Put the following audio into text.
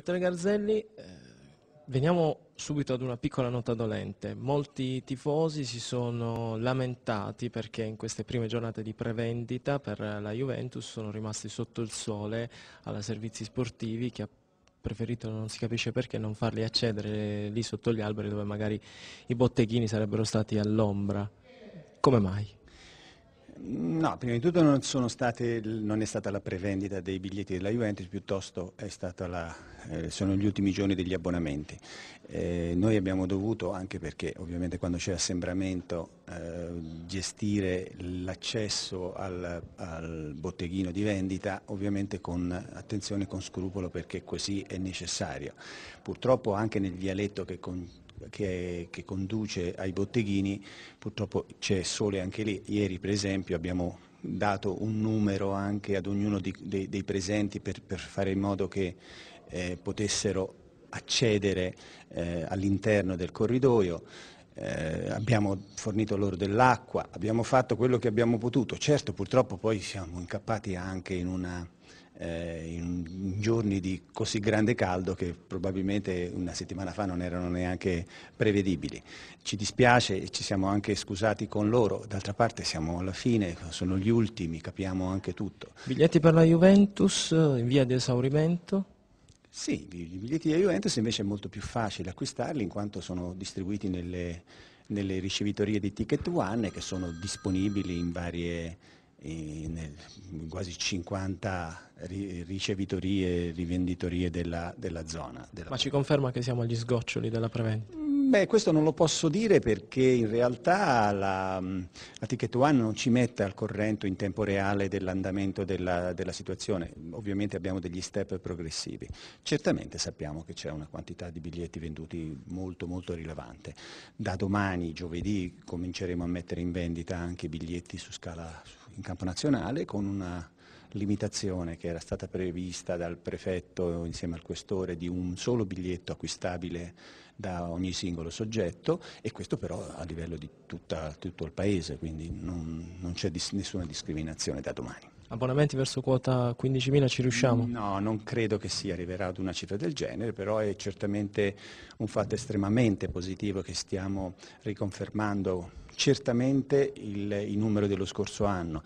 Direttore Garzelli, eh, veniamo subito ad una piccola nota dolente. Molti tifosi si sono lamentati perché in queste prime giornate di prevendita per la Juventus sono rimasti sotto il sole alla servizi sportivi che ha preferito, non si capisce perché, non farli accedere lì sotto gli alberi dove magari i botteghini sarebbero stati all'ombra. Come mai? No, prima di tutto non, state, non, è stata la prevendita dei biglietti della Juventus, piuttosto la, eh, sono gli ultimi giorni degli abbonamenti. Eh, noi abbiamo dovuto, anche perché ovviamente quando c'è assembramento, eh, gestire l'accesso al, al, botteghino di vendita ovviamente con attenzione e con scrupolo perché così è necessario. Purtroppo anche nel vialetto che con, che, che conduce ai botteghini, purtroppo c'è sole anche lì. Ieri per esempio abbiamo dato un numero anche ad ognuno di, dei, dei, presenti per, per, fare in modo che eh, potessero accedere eh, all'interno del corridoio. Eh, abbiamo fornito loro dell'acqua, abbiamo fatto quello che abbiamo potuto. Certo, purtroppo poi siamo incappati anche in una eh, in giorni di così grande caldo che probabilmente una settimana fa non erano neanche prevedibili. Ci dispiace e ci siamo anche scusati con loro, d'altra parte siamo alla fine, sono gli ultimi, capiamo anche tutto. Biglietti per la Juventus in via di esaurimento? Sì, i biglietti della Juventus invece è molto più facile acquistarli in quanto sono distribuiti nelle, nelle ricevitorie di Ticket One che sono disponibili in varie nel, quasi 50 ri, ricevitorie e rivenditorie della, della zona. Della Ma ci conferma che siamo agli sgoccioli della prevendita? Beh, questo non lo posso dire perché in realtà la, la Ticket One non ci mette al corrente in tempo reale dell'andamento della, della situazione. Ovviamente abbiamo degli step progressivi. Certamente sappiamo che c'è una quantità di biglietti venduti molto molto rilevante. Da domani, giovedì, cominceremo a mettere in vendita anche biglietti su scala, su in campo nazionale con una limitazione che era stata prevista dal prefetto insieme al questore di un solo biglietto acquistabile da ogni singolo soggetto e questo però a livello di tutta, tutto il paese, quindi non, non c'è dis nessuna discriminazione da domani. Abbonamenti verso quota 15.000 ci riusciamo? No, non credo che si arriverà ad una cifra del genere, però è certamente un fatto estremamente positivo che stiamo riconfermando certamente il, il numero dello scorso anno.